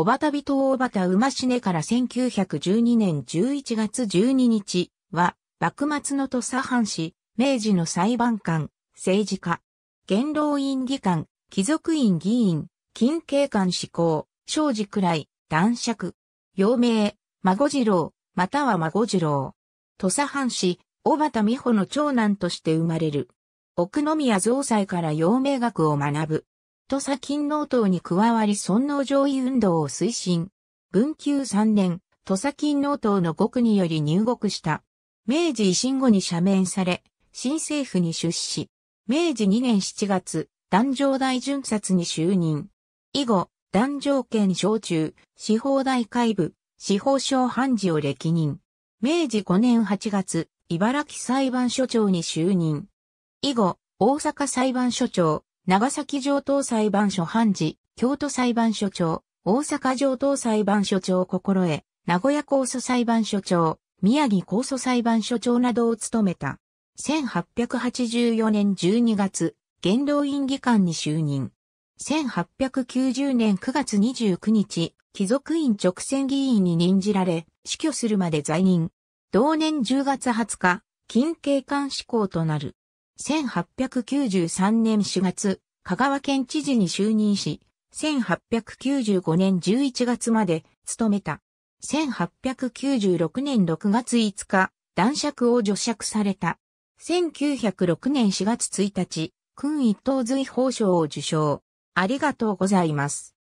おばたびとおばた馬しねから1912年11月12日は、幕末の土佐藩士、明治の裁判官、政治家、元老院議官、貴族院議員、近景官志向、正治くらい、男爵、陽明、孫次郎、または孫次郎。土佐藩士、小畑美穂の長男として生まれる。奥宮造祭から陽明学を学ぶ。土左近納党に加わり尊皇上位運動を推進。文久3年、土佐勤納党の国により入国した。明治維新後に赦免され、新政府に出資明治2年7月、壇上大巡察に就任。以後、壇上県小中、司法大会部、司法省判事を歴任。明治5年8月、茨城裁判所長に就任。以後、大阪裁判所長、長崎上等裁判所判事、京都裁判所長、大阪上等裁判所長心得、名古屋控訴裁判所長、宮城控訴裁判所長などを務めた。1884年12月、元老院議官に就任。1890年9月29日、貴族院直選議員に任じられ、死去するまで在任。同年10月20日、近景官志向となる。1893年4月、香川県知事に就任し、1895年11月まで務めた。1896年6月5日、男爵を除爵された。1906年4月1日、君一等随法賞を受賞。ありがとうございます。